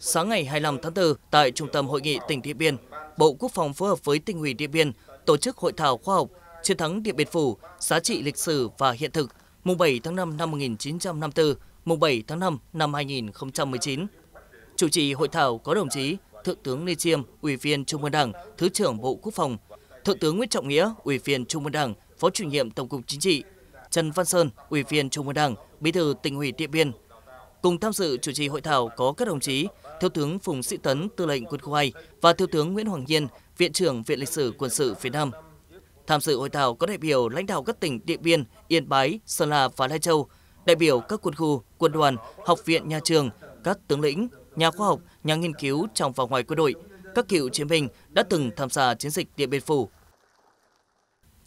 sáng ngày 25 tháng 4 tại Trung tâm Hội nghị tỉnh Điện Biên, Bộ Quốc phòng phối hợp với tỉnh ủy Điện Biên tổ chức hội thảo khoa học Chiến thắng Điện Biên Phủ, giá trị lịch sử và hiện thực mùng 7 tháng 5 năm 1954, mùng 7 tháng 5 năm 2019. Chủ trì hội thảo có đồng chí Thượng tướng Lê Chiêm, Ủy viên Trung ương Đảng, Thứ trưởng Bộ Quốc phòng, Thượng tướng Nguyễn Trọng Nghĩa, Ủy viên Trung ương Đảng, Phó chủ nhiệm Tổng cục Chính trị, Trần Văn Sơn, Ủy viên Trung ương Đảng, Bí thư tỉnh ủy Điện Biên, Cùng tham dự chủ trì hội thảo có các đồng chí Thiếu tướng Phùng Sĩ Tấn, Tư lệnh Quân khu 2 và Thiếu tướng Nguyễn Hoàng Nhiên, Viện trưởng Viện Lịch sử Quân sự phía Nam. Tham dự hội thảo có đại biểu lãnh đạo các tỉnh Điện Biên, Yên Bái, Sơn La và Lai Châu, đại biểu các quân khu, quân đoàn, học viện, nhà trường, các tướng lĩnh, nhà khoa học, nhà nghiên cứu trong và ngoài quân đội, các cựu chiến binh đã từng tham gia chiến dịch Điện Biên Phủ.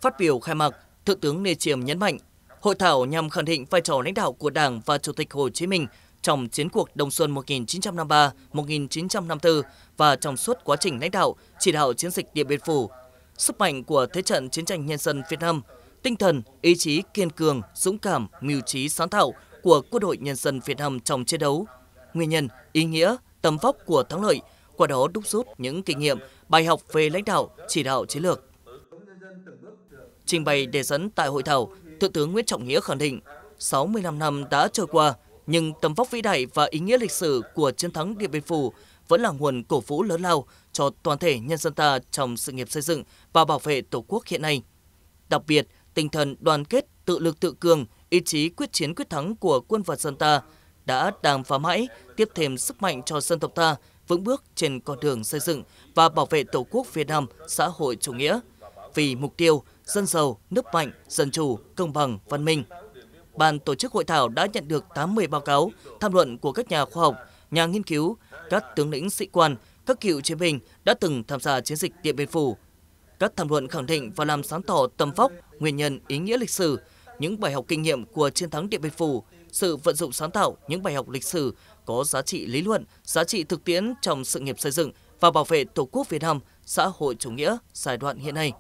Phát biểu khai mạc, Thượng tướng Lê Chiêm nhấn mạnh Hội thảo nhằm khẳng định vai trò lãnh đạo của Đảng và Chủ tịch Hồ Chí Minh trong chiến cuộc Đông Xuân 1953-1954 và trong suốt quá trình lãnh đạo, chỉ đạo chiến dịch Điện Biên Phủ, sức mạnh của thế trận chiến tranh nhân dân Việt Nam, tinh thần, ý chí kiên cường, dũng cảm, mưu trí sáng tạo của quân đội nhân dân Việt Nam trong chiến đấu, nguyên nhân, ý nghĩa, tầm vóc của thắng lợi, qua đó đúc rút những kinh nghiệm, bài học về lãnh đạo, chỉ đạo chiến lược. Trình bày đề dẫn tại hội thảo, Thượng tướng Nguyễn Trọng Nghĩa khẳng định, 65 năm đã trôi qua, nhưng tầm vóc vĩ đại và ý nghĩa lịch sử của chiến thắng Điện Biên Phủ vẫn là nguồn cổ vũ lớn lao cho toàn thể nhân dân ta trong sự nghiệp xây dựng và bảo vệ Tổ quốc hiện nay. Đặc biệt, tinh thần đoàn kết, tự lực tự cường, ý chí quyết chiến quyết thắng của quân và dân ta đã đang và mãi tiếp thêm sức mạnh cho dân tộc ta vững bước trên con đường xây dựng và bảo vệ Tổ quốc Việt Nam xã hội chủ nghĩa – vì mục tiêu dân giàu, nước mạnh, dân chủ, công bằng, văn minh. Ban tổ chức hội thảo đã nhận được 80 báo cáo, tham luận của các nhà khoa học, nhà nghiên cứu, các tướng lĩnh sĩ quan, các cựu chiến binh đã từng tham gia chiến dịch Điện Biên Phủ. Các tham luận khẳng định và làm sáng tỏ tầm vóc, nguyên nhân, ý nghĩa lịch sử, những bài học kinh nghiệm của chiến thắng Điện Biên Phủ, sự vận dụng sáng tạo những bài học lịch sử có giá trị lý luận, giá trị thực tiễn trong sự nghiệp xây dựng và bảo vệ Tổ quốc Việt Nam xã hội chủ nghĩa giai đoạn hiện nay.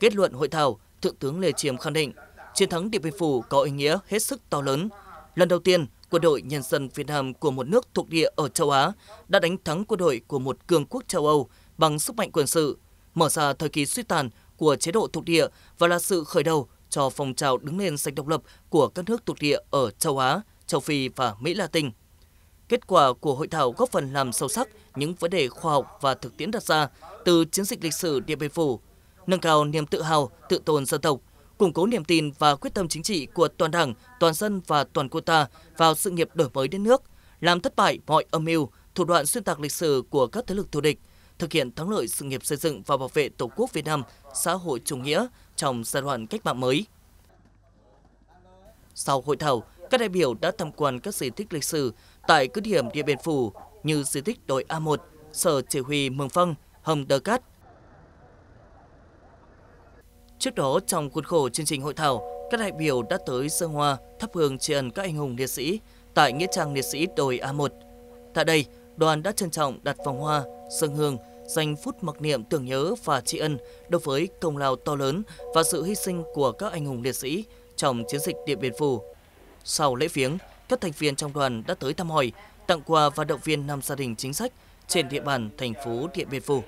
Kết luận hội thảo, Thượng tướng Lê Chiêm khẳng định, chiến thắng Điện Biên Phủ có ý nghĩa hết sức to lớn. Lần đầu tiên, quân đội nhân dân Việt Nam của một nước thuộc địa ở châu Á đã đánh thắng quân đội của một cường quốc châu Âu bằng sức mạnh quân sự, mở ra thời kỳ suy tàn của chế độ thuộc địa và là sự khởi đầu cho phong trào đứng lên giành độc lập của các nước thuộc địa ở châu Á, châu Phi và Mỹ Latin. Kết quả của hội thảo góp phần làm sâu sắc những vấn đề khoa học và thực tiễn đặt ra từ chiến dịch lịch sử Điện Biên Phủ nâng cao niềm tự hào, tự tôn dân tộc, củng cố niềm tin và quyết tâm chính trị của toàn Đảng, toàn dân và toàn quân ta vào sự nghiệp đổi mới đất nước, làm thất bại mọi âm mưu, thủ đoạn xuyên tạc lịch sử của các thế lực thù địch, thực hiện thắng lợi sự nghiệp xây dựng và bảo vệ Tổ quốc Việt Nam xã hội chủ nghĩa trong giai đoạn cách mạng mới. Sau hội thảo, các đại biểu đã tham quan các di tích lịch sử tại cứ điểm Điện Biên Phủ như di tích đội A1, Sở Chỉ huy Mường Phăng, Hầm Đờ Cát, Trước đó, trong khuôn khổ chương trình hội thảo, các đại biểu đã tới dân hoa thắp hương tri ân các anh hùng liệt sĩ tại Nghĩa trang liệt sĩ đồi A1. Tại đây, đoàn đã trân trọng đặt vòng hoa, dân hương, dành phút mặc niệm tưởng nhớ và tri ân đối với công lao to lớn và sự hy sinh của các anh hùng liệt sĩ trong chiến dịch Điện Biên Phủ. Sau lễ viếng, các thành viên trong đoàn đã tới thăm hỏi, tặng quà và động viên năm gia đình chính sách trên địa bàn thành phố Điện Biên Phủ.